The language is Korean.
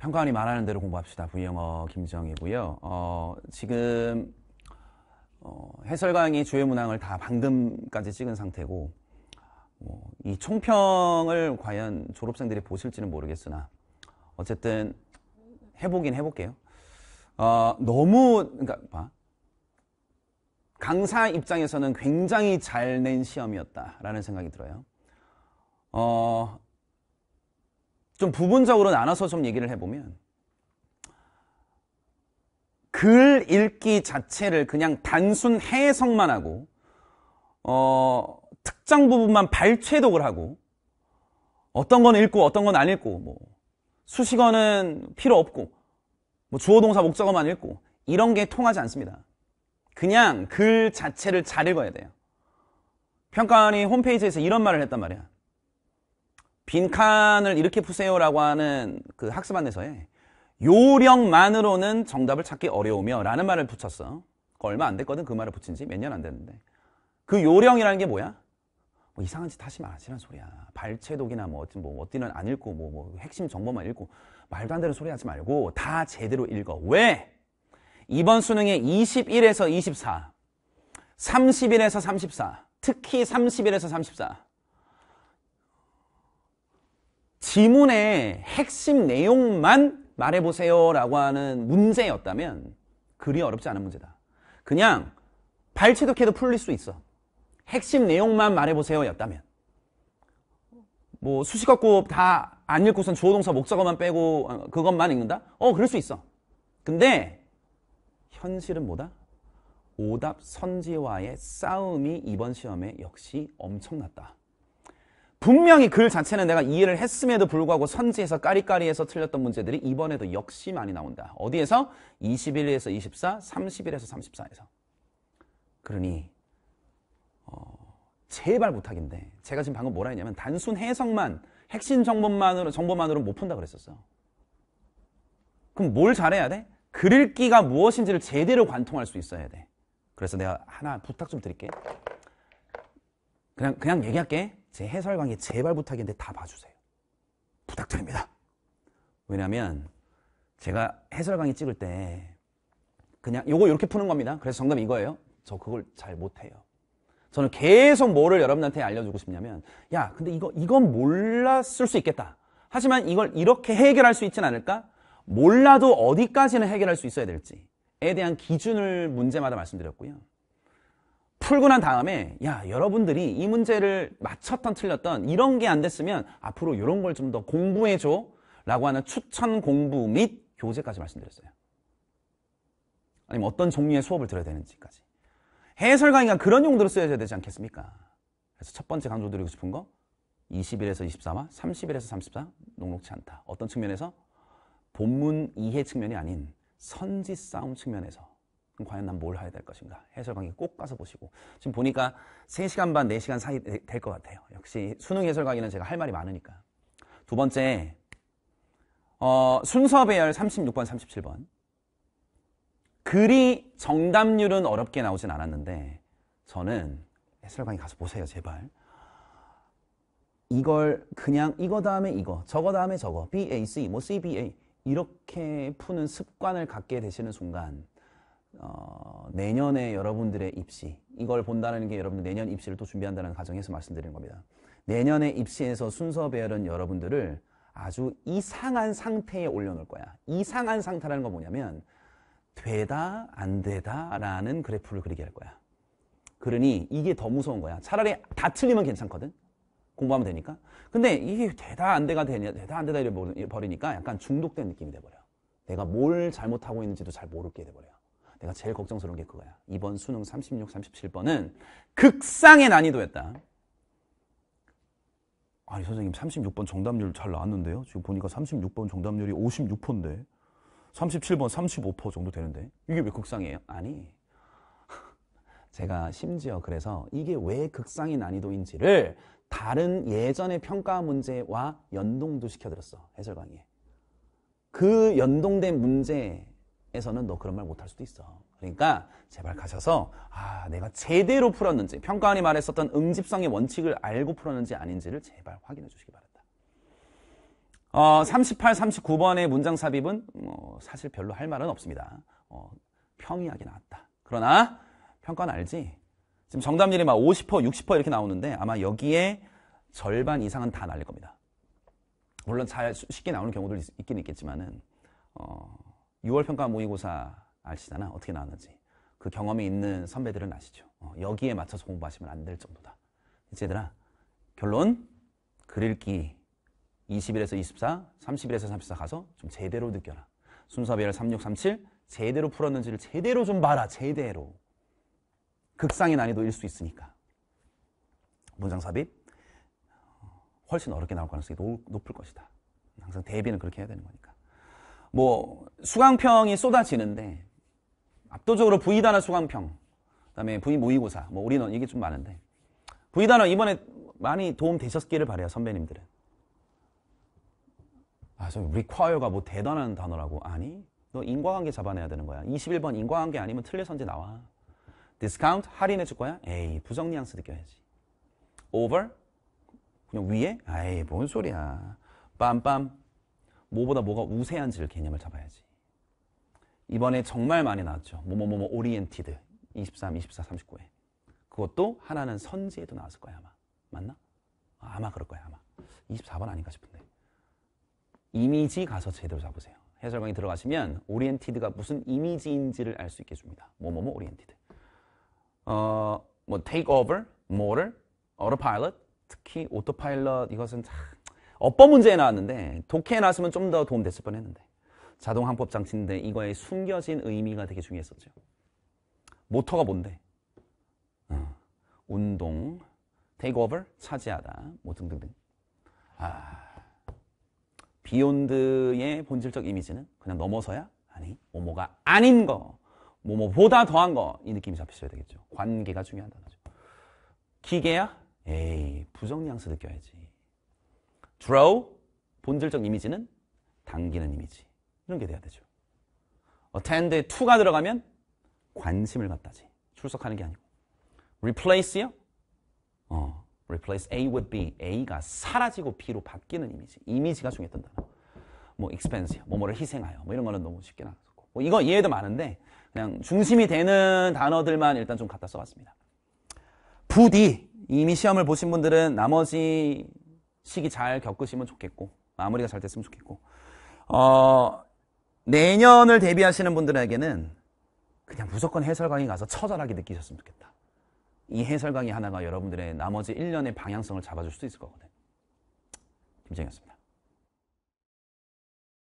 평가원이 말하는 대로 공부합시다. 부영어 김정이고요. 어, 지금 어, 해설 강의 주요 문항을 다 방금까지 찍은 상태고 어, 이 총평을 과연 졸업생들이 보실지는 모르겠으나 어쨌든 해보긴 해볼게요. 어, 너무 그러니까 봐. 강사 입장에서는 굉장히 잘 낸 시험이었다라는 생각이 들어요. 어, 좀 부분적으로 나눠서 좀 얘기를 해보면 글 읽기 자체를 그냥 단순 해석만 하고 어, 특정 부분만 발췌독을 하고 어떤 건 읽고 어떤 건 안 읽고 뭐 수식어는 필요 없고 뭐 주어 동사 목적어만 읽고 이런 게 통하지 않습니다. 그냥 글 자체를 잘 읽어야 돼요. 평가원이 홈페이지에서 이런 말을 했단 말이야. 빈칸을 이렇게 푸세요라고 하는 그 학습 안에서의 요령만으로는 정답을 찾기 어려우며 라는 말을 붙였어. 얼마 안 됐거든. 그 말을 붙인 지 몇 년 안 됐는데. 그 요령이라는 게 뭐야? 뭐 이상한 짓 하지 마시란 소리야. 발췌독이나 뭐, 뭐 어디는 안 읽고 뭐, 뭐 핵심 정보만 읽고 말도 안 되는 소리 하지 말고 다 제대로 읽어. 왜? 이번 수능에 21에서 24, 30일에서 34, 특히 30일에서 34. 지문의 핵심 내용만 말해보세요 라고 하는 문제였다면 그리 어렵지 않은 문제다. 그냥 발췌독해도 풀릴 수 있어. 핵심 내용만 말해보세요 였다면 뭐 수식어 곱다 안 읽고선 조동사 목적어만 빼고 그것만 읽는다? 어 그럴 수 있어. 근데 현실은 뭐다? 오답 선지와의 싸움이 이번 시험에 역시 엄청났다. 분명히 글 자체는 내가 이해를 했음에도 불구하고 선지에서 까리까리해서 틀렸던 문제들이 이번에도 역시 많이 나온다. 어디에서? 21에서 24, 31에서 34에서. 그러니 어, 제발 부탁인데 제가 지금 방금 뭐라 했냐면 단순 해석만 핵심 정보만으로 정보만으로 못 푼다 그랬었어. 그럼 뭘 잘해야 돼? 글 읽기가 무엇인지를 제대로 관통할 수 있어야 돼. 그래서 내가 하나 부탁 좀 드릴게. 그냥 그냥 얘기할게. 제 해설 강의 제발 부탁인데 다 봐주세요. 부탁드립니다. 왜냐면 하 제가 해설 강의 찍을 때 그냥 요거 이렇게 푸는 겁니다. 그래서 정답이 이거예요. 저 그걸 잘 못해요. 저는 계속 뭐를 여러분한테 알려주고 싶냐면 야 근데 이거 이건 몰랐을 수 있겠다. 하지만 이걸 이렇게 해결할 수 있진 않을까? 몰라도 어디까지는 해결할 수 있어야 될지에 대한 기준을 문제마다 말씀드렸고요. 풀고 난 다음에 야 여러분들이 이 문제를 맞췄던 틀렸던 이런 게 안 됐으면 앞으로 이런 걸 좀 더 공부해줘 라고 하는 추천 공부 및 교재까지 말씀드렸어요. 아니면 어떤 종류의 수업을 들어야 되는지까지. 해설 강의가 그런 용도로 쓰여야 되지 않겠습니까? 그래서 첫 번째 강조드리고 싶은 거 21에서 24와 31에서 34 녹록치 않다. 어떤 측면에서 본문 이해 측면이 아닌 선지 싸움 측면에서 그럼 과연 난 뭘 해야 될 것인가? 해설 강의 꼭 가서 보시고. 지금 보니까 3시간 반, 4시간 사이 될 것 같아요. 역시 수능 해설 강의는 제가 할 말이 많으니까. 두 번째, 어, 순서 배열 36번, 37번. 글이 정답률은 어렵게 나오진 않았는데, 저는 해설 강의 가서 보세요, 제발. 이걸 그냥 이거 다음에 이거, 저거 다음에 저거, B, A, C, 뭐 C, B, A. 이렇게 푸는 습관을 갖게 되시는 순간, 어, 내년에 여러분들의 입시 이걸 본다는 게 여러분들 내년 입시를 또 준비한다는 가정에서 말씀드리는 겁니다. 내년에 입시에서 순서 배열은 여러분들을 아주 이상한 상태에 올려놓을 거야. 이상한 상태라는 건 뭐냐면 되다 안 되다라는 그래프를 그리게 할 거야. 그러니 이게 더 무서운 거야. 차라리 다 틀리면 괜찮거든. 공부하면 되니까. 근데 이게 되다 안 되가 되냐 되다 안 되다 이래 버리니까 약간 중독된 느낌이 돼버려. 내가 뭘 잘못하고 있는지도 잘 모르게 돼버려. 내가 제일 걱정스러운 게 그거야. 이번 수능 36, 37번은 극상의 난이도였다. 아니 선생님 36번 정답률 잘 나왔는데요. 지금 보니까 36번 정답률이 56%인데 37번 35% 정도 되는데 이게 왜 극상이에요? 아니 제가 심지어 그래서 이게 왜 극상의 난이도인지를 다른 예전의 평가 문제와 연동도 시켜드렸어 해설 강의에 그 연동된 문제 에서는 너 그런 말 못할 수도 있어. 그러니까 제발 가셔서 아 내가 제대로 풀었는지 평가원이 말했었던 응집성의 원칙을 알고 풀었는지 아닌지를 제발 확인해 주시기 바랍니다. 어, 38, 39번의 문장 삽입은 어, 사실 별로 할 말은 없습니다. 어, 평이하게 나왔다. 그러나 평가는 알지? 지금 정답률이 막 50%, 60% 이렇게 나오는데 아마 여기에 절반 이상은 다 날릴 겁니다. 물론 잘 쉽게 나오는 경우도 있, 긴 있겠지만은 어, 6월 평가 모의고사 아시잖아. 어떻게 나왔는지. 그 경험이 있는 선배들은 아시죠. 어, 여기에 맞춰서 공부하시면 안 될 정도다. 얘들아, 결론, 글읽기 2 0일에서 24, 3 0일에서34 가서 좀 제대로 느껴라. 순서별 36, 37 제대로 풀었는지를 제대로 좀 봐라. 제대로. 극상의 난이도일 수 있으니까. 문장 삽입 훨씬 어렵게 나올 가능성이 높을 것이다. 항상 대비는 그렇게 해야 되는 거니까. 뭐 수강평이 쏟아지는데 압도적으로 V 단어 수강평 그다음에 V 모의고사 뭐 우리는 이게 좀 많은데 V 단어 이번에 많이 도움 되셨기를 바래요 선배님들은 아저 리콰이어가 뭐 대단한 단어라고 아니 너 인과관계 잡아내야 되는 거야 21번 인과관계 아니면 틀려 선제 나와 디스카운트 할인해 줄 거야 에이 부정 뉘앙스 느껴야지 over 그냥 위에 아이 뭔 소리야 빰빰 뭐보다 뭐가 우세한지를 개념을 잡아야지. 이번에 정말 많이 나왔죠. 뭐뭐뭐뭐 오리엔티드 23, 24, 39에. 그것도 하나는 선지에도 나왔을 거야 아마. 맞나? 아, 아마 그럴 거야 아마. 24번 아닌가 싶은데. 이미지 가서 제대로 잡으세요. 해설강의 들어가시면 오리엔티드가 무슨 이미지인지를 알 수 있게 줍니다. 뭐뭐뭐 오리엔티드. 어, 뭐 take over, m o t o autopilot, 특히 오토파일럿 이것은 참 어법 문제에 나왔는데 독해에 나왔으면 좀 더 도움 됐을 뻔했는데 자동 항법 장치인데 이거의 숨겨진 의미가 되게 중요했었죠. 모터가 뭔데? 어, 운동, take o 차지하다, 뭐 등등등. 아, 비욘드의 본질적 이미지는 그냥 넘어서야 아니 뭐모가 아닌 거, 뭐모보다 더한 거 이 느낌이 잡히셔야 되겠죠. 관계가 중요하다는 거죠. 기계야? 에이, 부정량스 느껴야지. draw 본질적 이미지는 당기는 이미지 이런 게 돼야 되죠. attend에 to가 들어가면 관심을 갖다지 출석하는 게 아니고 replace요? 어, replace A with B A가 사라지고 B로 바뀌는 이미지 이미지가 중요했던 단어 뭐 expense요 뭐뭐를 희생하여 뭐 이런 거는 너무 쉽게 나왔었고 뭐 이거 이해도 많은데 그냥 중심이 되는 단어들만 일단 좀 갖다 써봤습니다 부디 이미 시험을 보신 분들은 나머지 시기 잘 겪으시면 좋겠고 마무리가 잘 됐으면 좋겠고 어, 내년을 대비하시는 분들에게는 그냥 무조건 해설 강의 가서 처절하게 느끼셨으면 좋겠다. 이 해설 강의 하나가 여러분들의 나머지 1년의 방향성을 잡아줄 수도 있을 거거든. 김정이었습니다.